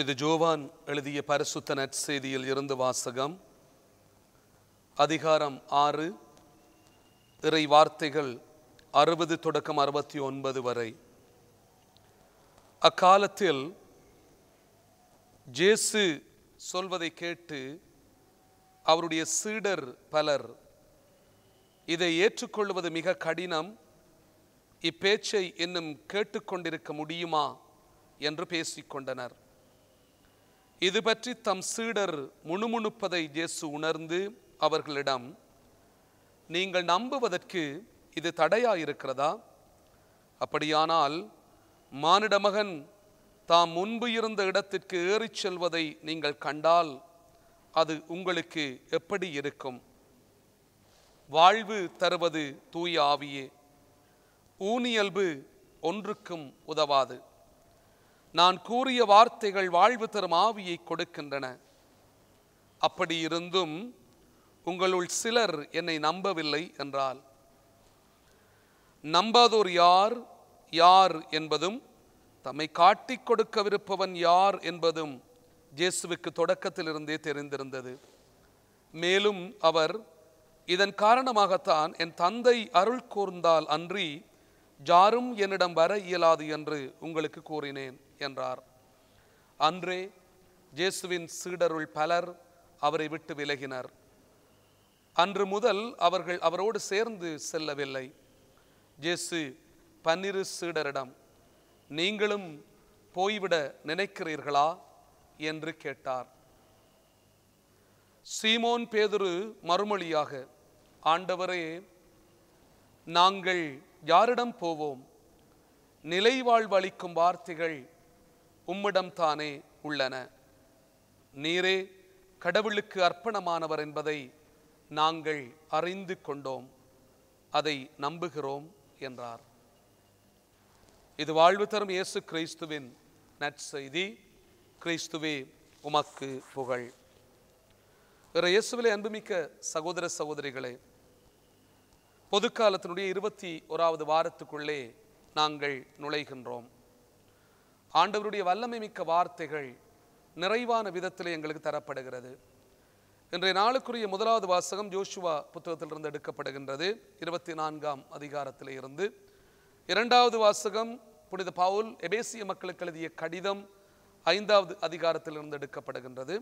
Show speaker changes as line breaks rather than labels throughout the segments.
புனித ஜோவான் எழுதிய பரிசுத்த நற்செய்தியில் இருந்து வாசகம் அதிகாரம் ஆறு இறை வார்த்தைகள் அறுபது தொடக்கம் அறுபத்தி ஒன்பது வரை அக்காலத்தில் ஜேசு சொல்வதை கேட்டு அவருடைய சீடர் பலர் இதை ஏற்றுக்கொள்வது மிக கடினம் இப்பேச்சை இன்னும் கேட்டுக்கொண்டிருக்க முடியுமா என்று பேசிக்கொண்டனர் இது பற்றி தம் சீடர் முணுமுணுப்பதை இயேசு உணர்ந்து அவர்களிடம் நீங்கள் நம்புவதற்கு இது தடையாயிருக்கிறதா அப்படியானால் மானிட மகன் தாம் முன்பு இருந்த இடத்திற்கு ஏறிச் செல்வதை நீங்கள் கண்டால் அது உங்களுக்கு எப்படி இருக்கும் வாழ்வு தருவது தூய ஆவியே ஊனியல்பு ஒன்றுக்கும் உதவாது நான் கூறிய வார்த்தைகள் வாழ்வு தரும் ஆவியை கொடுக்கின்றன அப்படி இருந்தும் உங்களுள் சிலர் என்னை நம்பவில்லை என்றால் நம்பாதோர் யார் யார் என்பதும் தம்மை காட்டிக் கொடுக்கவிருப்பவன் யார் என்பதும் ஜேசுவுக்கு தொடக்கத்திலிருந்தே தெரிந்திருந்தது மேலும் அவர் இதன் காரணமாகத்தான் என் தந்தை அருள் கூர்ந்தால் அன்றி யாரும் என்னிடம் வர இயலாது என்று உங்களுக்கு கூறினேன் என்றார் அன்றே ஜேசுவின் சீடருள் பலர் அவரை விட்டு விலகினர் அன்று முதல் அவர்கள் அவரோடு சேர்ந்து செல்லவில்லை ஜேசு பன்னிரு சீடரிடம் நீங்களும் போய்விட நினைக்கிறீர்களா என்று கேட்டார் சீமோன் பேதுரு மறுமொழியாக ஆண்டவரே நாங்கள் யாரிடம் போவோம் நிலை வாழ்வளிக்கும் வார்த்தைகள் உம்மிடம் தானே உள்ளன நீரே கடவுளுக்கு அர்ப்பணமானவர் என்பதை நாங்கள் அறிந்து கொண்டோம் அதை நம்புகிறோம் என்றார் இது வாழ்வு தரும் இயேசு கிறிஸ்துவின் நற்செய்தி கிறிஸ்துவே உமக்கு புகழ் இயேசுவிலே அன்புமிக்க சகோதர சகோதரிகளே பொதுக்காலத்தினுடைய இருபத்தி ஓராவது வாரத்துக்குள்ளே நாங்கள் நுழைகின்றோம் ஆண்டவருடைய வல்லமை மிக்க வார்த்தைகள் நிறைவான விதத்தில் எங்களுக்கு தரப்படுகிறது இன்றைய நாளுக்குரிய முதலாவது வாசகம் ஜோஷுவா புத்தகத்திலிருந்து எடுக்கப்படுகின்றது இருபத்தி நான்காம் அதிகாரத்தில் இருந்து இரண்டாவது வாசகம் புனித பவுல் எபேசிய மக்களுக்கு எழுதிய கடிதம் ஐந்தாவது அதிகாரத்திலிருந்து எடுக்கப்படுகின்றது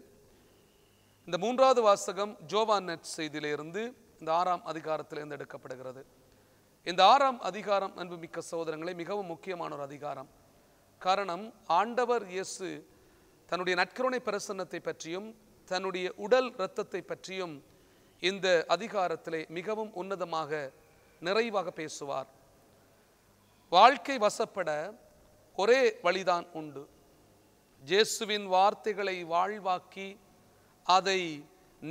இந்த மூன்றாவது வாசகம் ஜோவான் நெட் செய்தியிலிருந்து இந்த ஆறாம் அதிகாரத்திலிருந்து எடுக்கப்படுகிறது இந்த ஆறாம் அதிகாரம் அன்புமிக்க சோதரங்களை மிகவும் முக்கியமான ஒரு அதிகாரம் காரணம் ஆண்டவர் இயேசு தன்னுடைய நற்கருணை பிரசன்னத்தை பற்றியும் தன்னுடைய உடல் இரத்தத்தை பற்றியும் இந்த அதிகாரத்திலே மிகவும் உன்னதமாக நிறைவாக பேசுவார் வாழ்க்கை வசப்பட ஒரே வழிதான் உண்டு ஜேசுவின் வார்த்தைகளை வாழ்வாக்கி அதை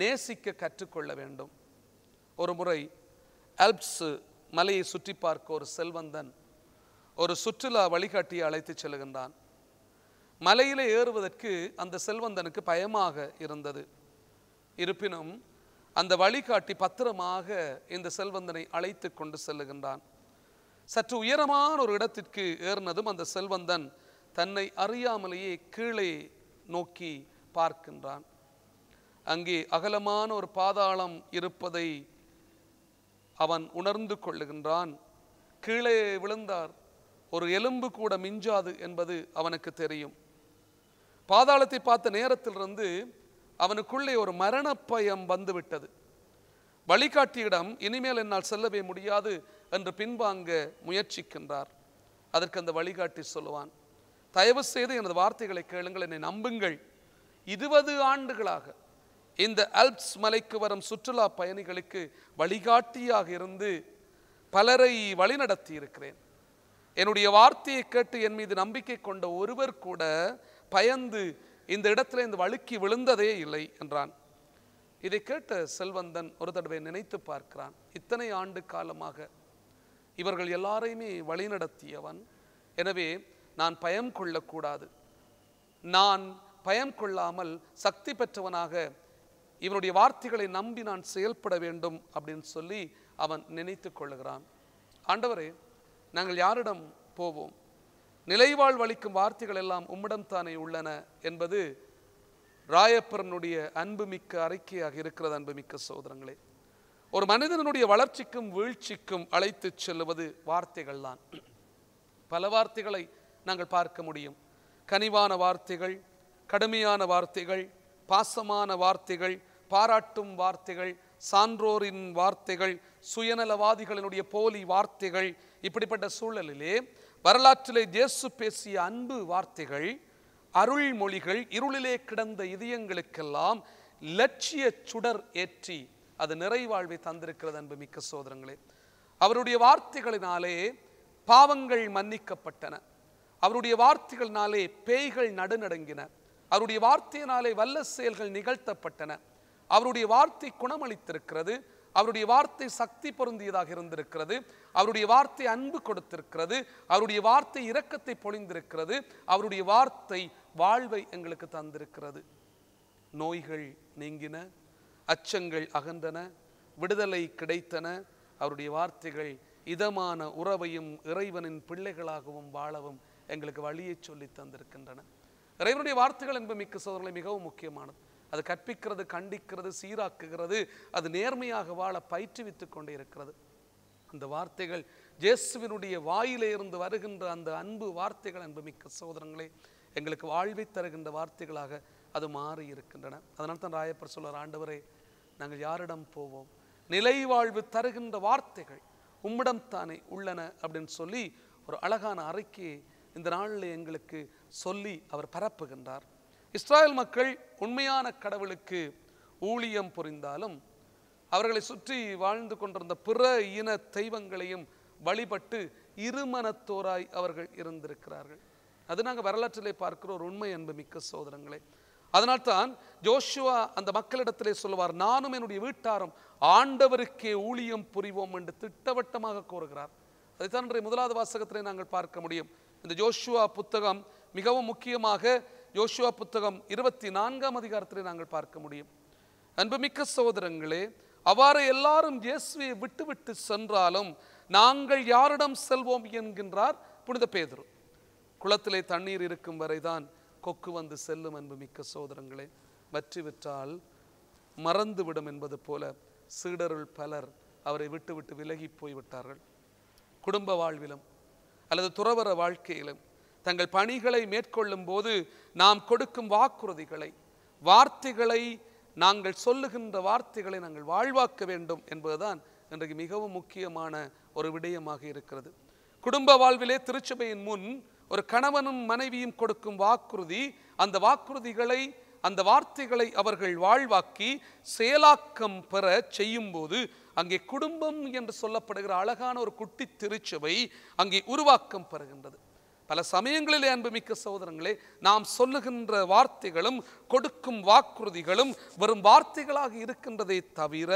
நேசிக்க கற்றுக்கொள்ள வேண்டும் ஒரு முறை ஆல்ப்ஸ் மலையை சுற்றி பார்க்க ஒரு செல்வந்தன் ஒரு சுற்றுலா வழிகாட்டியை அழைத்து செல்கின்றான் மலையில் ஏறுவதற்கு அந்த செல்வந்தனுக்கு பயமாக இருந்தது இருப்பினும் அந்த வழிகாட்டி பத்திரமாக இந்த செல்வந்தனை அழைத்து கொண்டு செல்லுகின்றான் சற்று உயரமான ஒரு இடத்திற்கு ஏறினதும் அந்த செல்வந்தன் தன்னை அறியாமலேயே கீழே நோக்கி பார்க்கின்றான் அங்கே அகலமான ஒரு பாதாளம் இருப்பதை அவன் உணர்ந்து கொள்ளுகின்றான் கீழே விழுந்தார் ஒரு எலும்பு கூட மிஞ்சாது என்பது அவனுக்கு தெரியும் பாதாளத்தை பார்த்த நேரத்திலிருந்து அவனுக்குள்ளே ஒரு மரணப்பயம் வந்துவிட்டது வழிகாட்டியிடம் இனிமேல் என்னால் செல்லவே முடியாது என்று பின்வாங்க முயற்சிக்கின்றார் அதற்கு அந்த வழிகாட்டி சொல்லுவான் தயவு செய்து எனது வார்த்தைகளை கேளுங்கள் என்னை நம்புங்கள் இருபது ஆண்டுகளாக இந்த அல்ப்ஸ் மலைக்கு வரும் சுற்றுலா பயணிகளுக்கு வழிகாட்டியாக இருந்து பலரை வழிநடத்தி இருக்கிறேன் என்னுடைய வார்த்தையை கேட்டு என் மீது நம்பிக்கை கொண்ட ஒருவர் கூட பயந்து இந்த இடத்துல இந்த வழுக்கி விழுந்ததே இல்லை என்றான் இதை கேட்ட செல்வந்தன் ஒரு தடவை நினைத்து பார்க்கிறான் இத்தனை ஆண்டு காலமாக இவர்கள் எல்லாரையுமே வழிநடத்தியவன் எனவே நான் பயம் கொள்ளக்கூடாது நான் பயம் கொள்ளாமல் சக்தி பெற்றவனாக இவனுடைய வார்த்தைகளை நம்பி நான் செயல்பட வேண்டும் அப்படின்னு சொல்லி அவன் நினைத்து கொள்ளுகிறான் ஆண்டவரே நாங்கள் யாரிடம் போவோம் நிலைவாழ் வலிக்கும் வார்த்தைகள் எல்லாம் உம்மிடம் தானே உள்ளன என்பது ராயப்பரனுடைய அன்புமிக்க அறிக்கையாக இருக்கிறது அன்புமிக்க சோதரங்களே ஒரு மனிதனுடைய வளர்ச்சிக்கும் வீழ்ச்சிக்கும் அழைத்து செல்லுவது வார்த்தைகள் தான் பல வார்த்தைகளை நாங்கள் பார்க்க முடியும் கனிவான வார்த்தைகள் கடுமையான வார்த்தைகள் பாசமான வார்த்தைகள் பாராட்டும் வார்த்தைகள் சான்றோரின் வார்த்தைகள் சுயநலவாதிகளினுடைய போலி வார்த்தைகள் இப்படிப்பட்ட சூழலிலே வரலாற்றிலே ஜேசு பேசிய அன்பு வார்த்தைகள் அருள்மொழிகள் இருளிலே கிடந்த இதயங்களுக்கெல்லாம் லட்சிய சுடர் ஏற்றி அது நிறைவாழ்வை தந்திருக்கிறது அன்பு மிக்க சோதரங்களே அவருடைய வார்த்தைகளினாலே பாவங்கள் மன்னிக்கப்பட்டன அவருடைய வார்த்தைகளினாலே பேய்கள் நடுநடுங்கின அவருடைய வார்த்தையினாலே வல்ல செயல்கள் நிகழ்த்தப்பட்டன அவருடைய வார்த்தை குணமளித்திருக்கிறது அவருடைய வார்த்தை சக்தி பொருந்தியதாக இருந்திருக்கிறது அவருடைய வார்த்தை அன்பு கொடுத்திருக்கிறது அவருடைய வார்த்தை இரக்கத்தை பொழிந்திருக்கிறது அவருடைய வார்த்தை வாழ்வை எங்களுக்கு தந்திருக்கிறது நோய்கள் நீங்கின அச்சங்கள் அகன்றன விடுதலை கிடைத்தன அவருடைய வார்த்தைகள் இதமான உறவையும் இறைவனின் பிள்ளைகளாகவும் வாழவும் எங்களுக்கு வழியை சொல்லி தந்திருக்கின்றன இறைவனுடைய வார்த்தைகள் என்பது மிக்க சோதனை மிகவும் முக்கியமானது அது கற்பிக்கிறது கண்டிக்கிறது சீராக்குகிறது அது நேர்மையாக வாழ பயிற்றுவித்து கொண்டு இருக்கிறது அந்த வார்த்தைகள் ஜேசுவினுடைய வாயிலிருந்து வருகின்ற அந்த அன்பு வார்த்தைகள் மிக்க சோதரங்களே எங்களுக்கு வாழ்வை தருகின்ற வார்த்தைகளாக அது மாறி இருக்கின்றன அதனால் தான் ராயப்பர் சொல்வார் ஆண்டவரே நாங்கள் யாரிடம் போவோம் நிலை வாழ்வு தருகின்ற வார்த்தைகள் உம்மிடம் தானே உள்ளன அப்படின்னு சொல்லி ஒரு அழகான அறிக்கையை இந்த நாளில் எங்களுக்கு சொல்லி அவர் பரப்புகின்றார் இஸ்ராயல் மக்கள் உண்மையான கடவுளுக்கு ஊழியம் புரிந்தாலும் அவர்களை சுற்றி வாழ்ந்து கொண்டிருந்த பிற இன தெய்வங்களையும் வழிபட்டு இருமனத்தோராய் அவர்கள் இருந்திருக்கிறார்கள் அது நாங்கள் வரலாற்றிலே பார்க்கிற ஒரு உண்மை மிக்க சோதனங்களே அதனால்தான் ஜோஷுவா அந்த மக்களிடத்திலே சொல்லுவார் நானும் என்னுடைய வீட்டாரும் ஆண்டவருக்கே ஊழியம் புரிவோம் என்று திட்டவட்டமாக கூறுகிறார் அதைத்தான் இன்றைய முதலாவது வாசகத்திலே நாங்கள் பார்க்க முடியும் இந்த ஜோஷுவா புத்தகம் மிகவும் முக்கியமாக யோசுவா புத்தகம் இருபத்தி நான்காம் அதிகாரத்திலே நாங்கள் பார்க்க முடியும் அன்புமிக்க சகோதரங்களே அவ்வாறு எல்லாரும் இயேசுவை விட்டுவிட்டு சென்றாலும் நாங்கள் யாரிடம் செல்வோம் என்கின்றார் புனித பேதரு குளத்திலே தண்ணீர் இருக்கும் வரைதான் கொக்கு வந்து செல்லும் அன்புமிக்க சோதரங்களே வற்றிவிட்டால் மறந்துவிடும் என்பது போல சீடருள் பலர் அவரை விட்டுவிட்டு விலகி போய்விட்டார்கள் குடும்ப வாழ்விலும் அல்லது துறவர வாழ்க்கையிலும் தங்கள் பணிகளை மேற்கொள்ளும் போது நாம் கொடுக்கும் வாக்குறுதிகளை வார்த்தைகளை நாங்கள் சொல்லுகின்ற வார்த்தைகளை நாங்கள் வாழ்வாக்க வேண்டும் என்பதுதான் இன்றைக்கு மிகவும் முக்கியமான ஒரு விடயமாக இருக்கிறது குடும்ப வாழ்விலே திருச்சபையின் முன் ஒரு கணவனும் மனைவியும் கொடுக்கும் வாக்குறுதி அந்த வாக்குறுதிகளை அந்த வார்த்தைகளை அவர்கள் வாழ்வாக்கி செயலாக்கம் பெற செய்யும் போது அங்கே குடும்பம் என்று சொல்லப்படுகிற அழகான ஒரு குட்டி திருச்சபை அங்கே உருவாக்கம் பெறுகின்றது பல சமயங்களிலே அன்புமிக்க சகோதரங்களே நாம் சொல்லுகின்ற வார்த்தைகளும் கொடுக்கும் வாக்குறுதிகளும் வரும் வார்த்தைகளாக இருக்கின்றதை தவிர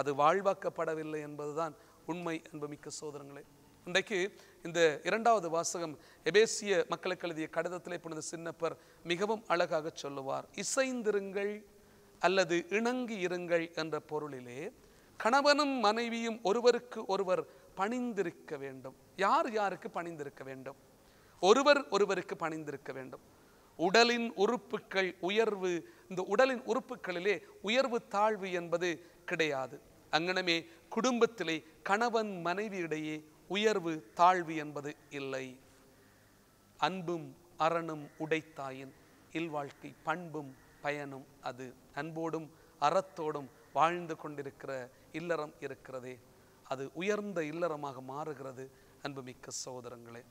அது வாழ்வாக்கப்படவில்லை என்பதுதான் உண்மை அன்புமிக்க சோதரங்களே இன்றைக்கு இந்த இரண்டாவது வாசகம் எபேசிய மக்களுக்கு எழுதிய கடிதத்திலே புனித சின்னப்பர் மிகவும் அழகாக சொல்லுவார் இசைந்திருங்கள் அல்லது இணங்கி இருங்கள் என்ற பொருளிலே கணவனும் மனைவியும் ஒருவருக்கு ஒருவர் பணிந்திருக்க வேண்டும் யார் யாருக்கு பணிந்திருக்க வேண்டும் ஒருவர் ஒருவருக்கு பணிந்திருக்க வேண்டும் உடலின் உறுப்புக்கள் உயர்வு இந்த உடலின் உறுப்புகளிலே உயர்வு தாழ்வு என்பது கிடையாது அங்கனமே குடும்பத்திலே கணவன் மனைவி இடையே உயர்வு தாழ்வு என்பது இல்லை அன்பும் அறனும் உடைத்தாயின் இல்வாழ்க்கை பண்பும் பயனும் அது அன்போடும் அறத்தோடும் வாழ்ந்து கொண்டிருக்கிற இல்லறம் இருக்கிறதே அது உயர்ந்த இல்லறமாக மாறுகிறது அன்புமிக்க சகோதரங்களே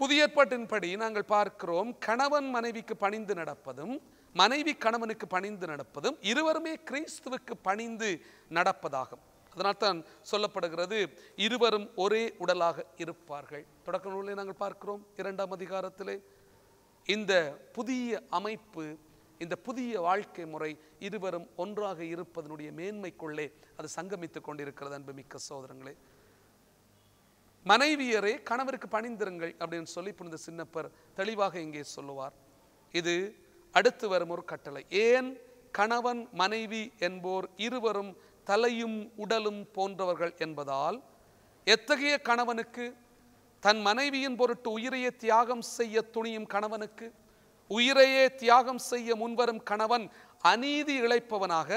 புதிய ஏற்பாட்டின்படி நாங்கள் பார்க்கிறோம் கணவன் மனைவிக்கு பணிந்து நடப்பதும் மனைவி கணவனுக்கு பணிந்து நடப்பதும் இருவருமே கிறிஸ்துவுக்கு பணிந்து நடப்பதாகும் அதனால்தான் சொல்லப்படுகிறது இருவரும் ஒரே உடலாக இருப்பார்கள் தொடக்க நூலை நாங்கள் பார்க்கிறோம் இரண்டாம் அதிகாரத்திலே இந்த புதிய அமைப்பு இந்த புதிய வாழ்க்கை முறை இருவரும் ஒன்றாக இருப்பதனுடைய மேன்மைக்குள்ளே அது சங்கமித்துக் கொண்டிருக்கிறது அன்புமிக்க சோதரங்களே மனைவியரே கணவருக்கு பணிந்திருங்கள் அப்படின்னு சொல்லி புனித சின்னப்பர் தெளிவாக இங்கே சொல்லுவார் இது அடுத்து வரும் ஒரு கட்டளை ஏன் கணவன் மனைவி என்போர் இருவரும் தலையும் உடலும் போன்றவர்கள் என்பதால் எத்தகைய கணவனுக்கு தன் மனைவியின் பொருட்டு உயிரையே தியாகம் செய்ய துணியும் கணவனுக்கு உயிரையே தியாகம் செய்ய முன்வரும் கணவன் அநீதி இழைப்பவனாக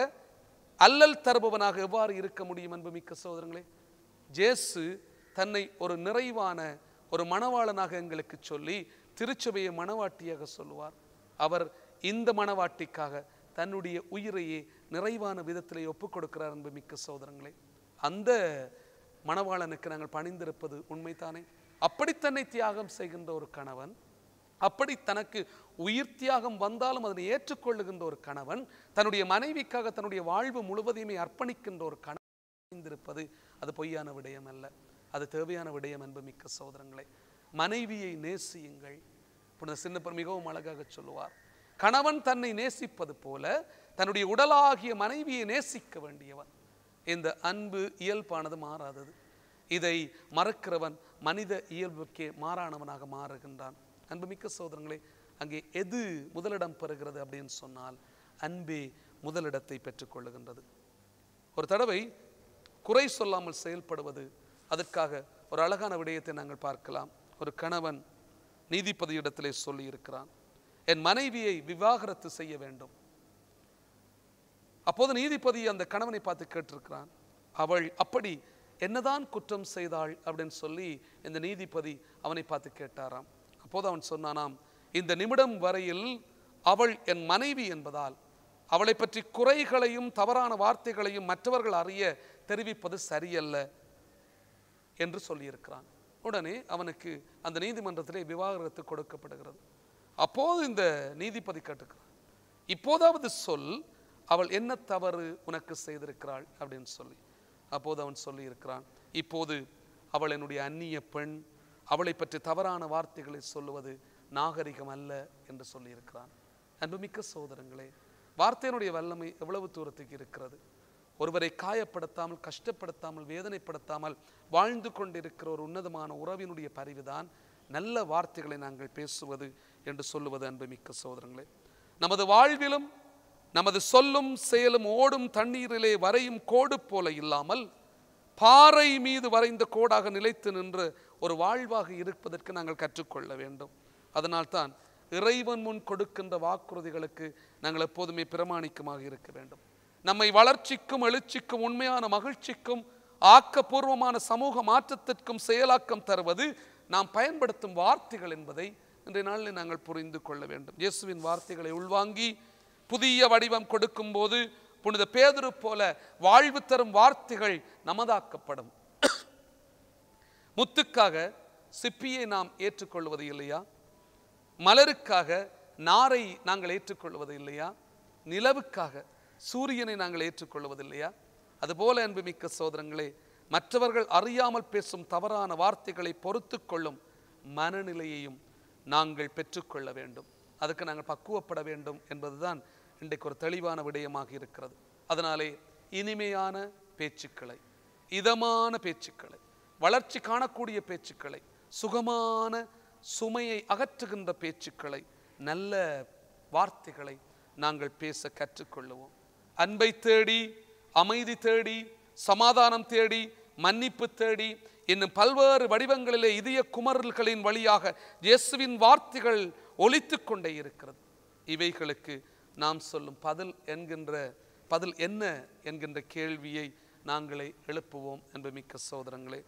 அல்லல் தருபவனாக எவ்வாறு இருக்க முடியும் அன்புமிக்க சோதரங்களே ஜேசு தன்னை ஒரு நிறைவான ஒரு மணவாளனாக எங்களுக்கு சொல்லி திருச்சபையை மணவாட்டியாக சொல்லுவார் அவர் இந்த மணவாட்டிக்காக தன்னுடைய உயிரையே நிறைவான விதத்திலே ஒப்புக் கொடுக்கிறார் என்பது மிக்க சோதரங்களே அந்த மணவாளனுக்கு நாங்கள் பணிந்திருப்பது உண்மைதானே அப்படி தன்னை தியாகம் செய்கின்ற ஒரு கணவன் அப்படி தனக்கு உயிர் தியாகம் வந்தாலும் அதனை ஏற்றுக்கொள்ளுகின்ற ஒரு கணவன் தன்னுடைய மனைவிக்காக தன்னுடைய வாழ்வு முழுவதையுமே அர்ப்பணிக்கின்ற ஒரு கணவன் அணிந்திருப்பது அது பொய்யான விடயம் அல்ல அது தேவையான விடயம் அன்பு மிக்க சோதரங்களே மனைவியை நேசியுங்கள் புனித சின்னப்பர் மிகவும் அழகாக சொல்லுவார் கணவன் தன்னை நேசிப்பது போல தன்னுடைய உடலாகிய மனைவியை நேசிக்க வேண்டியவன் இந்த அன்பு இயல்பானது மாறாதது இதை மறக்கிறவன் மனித இயல்புக்கே மாறானவனாக மாறுகின்றான் அன்புமிக்க சோதரங்களே அங்கே எது முதலிடம் பெறுகிறது அப்படின்னு சொன்னால் அன்பே முதலிடத்தை பெற்றுக்கொள்ளுகின்றது ஒரு தடவை குறை சொல்லாமல் செயல்படுவது அதற்காக ஒரு அழகான விடயத்தை நாங்கள் பார்க்கலாம் ஒரு கணவன் நீதிபதியிடத்திலே சொல்லியிருக்கிறான் என் மனைவியை விவாகரத்து செய்ய வேண்டும் அப்போது நீதிபதி அந்த கணவனை பார்த்து கேட்டிருக்கிறான் அவள் அப்படி என்னதான் குற்றம் செய்தாள் அப்படின்னு சொல்லி இந்த நீதிபதி அவனை பார்த்து கேட்டாராம் அப்போது அவன் சொன்னானாம் இந்த நிமிடம் வரையில் அவள் என் மனைவி என்பதால் அவளை பற்றி குறைகளையும் தவறான வார்த்தைகளையும் மற்றவர்கள் அறிய தெரிவிப்பது சரியல்ல என்று சொல்லியிருக்கிறான் உடனே அவனுக்கு அந்த நீதிமன்றத்திலே விவாகரத்து கொடுக்கப்படுகிறது அப்போது இந்த நீதிபதி கேட்டுக்கிறான் இப்போதாவது சொல் அவள் என்ன தவறு உனக்கு செய்திருக்கிறாள் அப்படின்னு சொல்லி அப்போது அவன் சொல்லியிருக்கிறான் இப்போது அவள் என்னுடைய அந்நிய பெண் அவளை பற்றி தவறான வார்த்தைகளை சொல்லுவது நாகரிகம் அல்ல என்று சொல்லியிருக்கிறான் அன்புமிக்க சோதரங்களே வார்த்தையினுடைய வல்லமை எவ்வளவு தூரத்துக்கு இருக்கிறது ஒருவரை காயப்படுத்தாமல் கஷ்டப்படுத்தாமல் வேதனைப்படுத்தாமல் வாழ்ந்து கொண்டிருக்கிற ஒரு உன்னதமான உறவினுடைய பரிவுதான் நல்ல வார்த்தைகளை நாங்கள் பேசுவது என்று சொல்லுவது அன்புமிக்க சோதரங்களே நமது வாழ்விலும் நமது சொல்லும் செயலும் ஓடும் தண்ணீரிலே வரையும் கோடு போல இல்லாமல் பாறை மீது வரைந்த கோடாக நிலைத்து நின்று ஒரு வாழ்வாக இருப்பதற்கு நாங்கள் கற்றுக்கொள்ள வேண்டும் அதனால்தான் இறைவன் முன் கொடுக்கின்ற வாக்குறுதிகளுக்கு நாங்கள் எப்போதுமே பிரமாணிக்கமாக இருக்க வேண்டும் நம்மை வளர்ச்சிக்கும் எழுச்சிக்கும் உண்மையான மகிழ்ச்சிக்கும் ஆக்கப்பூர்வமான சமூக மாற்றத்திற்கும் செயலாக்கம் தருவது நாம் பயன்படுத்தும் வார்த்தைகள் என்பதை இன்றைய நாளில் நாங்கள் புரிந்து கொள்ள வேண்டும் இயேசுவின் வார்த்தைகளை உள்வாங்கி புதிய வடிவம் கொடுக்கும் போது புனித பேதரு போல வாழ்வு தரும் வார்த்தைகள் நமதாக்கப்படும் முத்துக்காக சிப்பியை நாம் ஏற்றுக்கொள்வது இல்லையா மலருக்காக நாரை நாங்கள் ஏற்றுக்கொள்வது இல்லையா நிலவுக்காக சூரியனை நாங்கள் ஏற்றுக்கொள்வதில்லையா அதுபோல அன்புமிக்க சோதரங்களே மற்றவர்கள் அறியாமல் பேசும் தவறான வார்த்தைகளை பொறுத்து கொள்ளும் மனநிலையையும் நாங்கள் பெற்றுக்கொள்ள வேண்டும் அதுக்கு நாங்கள் பக்குவப்பட வேண்டும் என்பதுதான் இன்றைக்கு ஒரு தெளிவான விடயமாக இருக்கிறது அதனாலே இனிமையான பேச்சுக்களை இதமான பேச்சுக்களை வளர்ச்சி காணக்கூடிய பேச்சுக்களை சுகமான சுமையை அகற்றுகின்ற பேச்சுக்களை நல்ல வார்த்தைகளை நாங்கள் பேச கற்றுக்கொள்ளுவோம் அன்பை தேடி அமைதி தேடி சமாதானம் தேடி மன்னிப்பு தேடி இன்னும் பல்வேறு வடிவங்களிலே இதய குமரல்களின் வழியாக இயேசுவின் வார்த்தைகள் ஒழித்து கொண்டே இருக்கிறது இவைகளுக்கு நாம் சொல்லும் பதில் என்கின்ற பதில் என்ன என்கின்ற கேள்வியை நாங்களே எழுப்புவோம் என்று மிக்க சோதரங்களே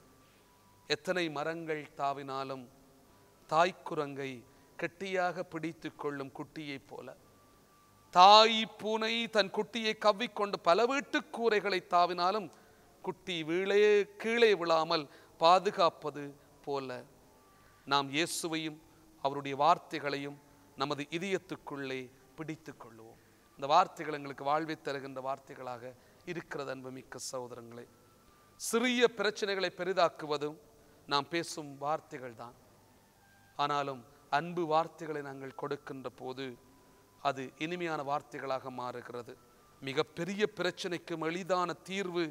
எத்தனை மரங்கள் தாவினாலும் தாய்க்குரங்கை கெட்டியாக பிடித்து கொள்ளும் குட்டியைப் போல தாய் பூனை தன் குட்டியை கவ்விக்கொண்டு பல வீட்டு கூரைகளை தாவினாலும் குட்டி வீழே கீழே விழாமல் பாதுகாப்பது போல நாம் இயேசுவையும் அவருடைய வார்த்தைகளையும் நமது இதயத்துக்குள்ளே பிடித்து கொள்வோம் இந்த வார்த்தைகள் எங்களுக்கு வாழ்வை தருகின்ற வார்த்தைகளாக இருக்கிறது அன்புமிக்க சகோதரங்களே சிறிய பிரச்சனைகளை பெரிதாக்குவதும் நாம் பேசும் வார்த்தைகள் தான் ஆனாலும் அன்பு வார்த்தைகளை நாங்கள் கொடுக்கின்ற போது அது இனிமையான வார்த்தைகளாக மாறுகிறது மிகப்பெரிய பிரச்சனைக்கும் எளிதான தீர்வு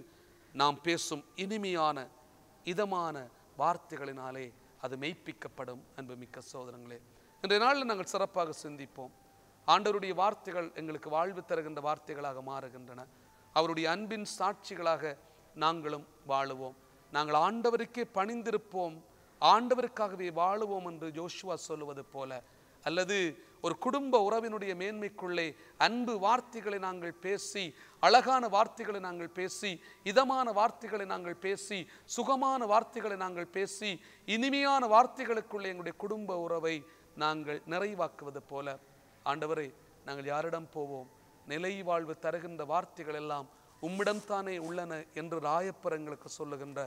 நாம் பேசும் இனிமையான இதமான வார்த்தைகளினாலே அது மெய்ப்பிக்கப்படும் மிக்க சோதனங்களே இன்றைய நாளில் நாங்கள் சிறப்பாக சிந்திப்போம் ஆண்டவருடைய வார்த்தைகள் எங்களுக்கு வாழ்வு தருகின்ற வார்த்தைகளாக மாறுகின்றன அவருடைய அன்பின் சாட்சிகளாக நாங்களும் வாழுவோம் நாங்கள் ஆண்டவருக்கே பணிந்திருப்போம் ஆண்டவருக்காகவே வாழுவோம் என்று ஜோஷுவா சொல்லுவது போல அல்லது ஒரு குடும்ப உறவினுடைய மேன்மைக்குள்ளே அன்பு வார்த்தைகளை நாங்கள் பேசி அழகான வார்த்தைகளை நாங்கள் பேசி இதமான வார்த்தைகளை நாங்கள் பேசி சுகமான வார்த்தைகளை நாங்கள் பேசி இனிமையான வார்த்தைகளுக்குள்ளே எங்களுடைய குடும்ப உறவை நாங்கள் நிறைவாக்குவது போல ஆண்டவரை நாங்கள் யாரிடம் போவோம் நிலை வாழ்வு தருகின்ற வார்த்தைகள் எல்லாம் உம்மிடம்தானே உள்ளன என்று ராயப்பரங்களுக்கு சொல்லுகின்ற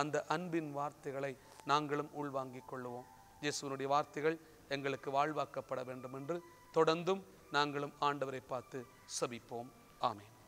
அந்த அன்பின் வார்த்தைகளை நாங்களும் உள்வாங்கிக் கொள்ளுவோம் இயேசுவனுடைய வார்த்தைகள் எங்களுக்கு வாழ்வாக்கப்பட வேண்டும் என்று தொடர்ந்தும் நாங்களும் ஆண்டவரை பார்த்து சபிப்போம் ஆமேன்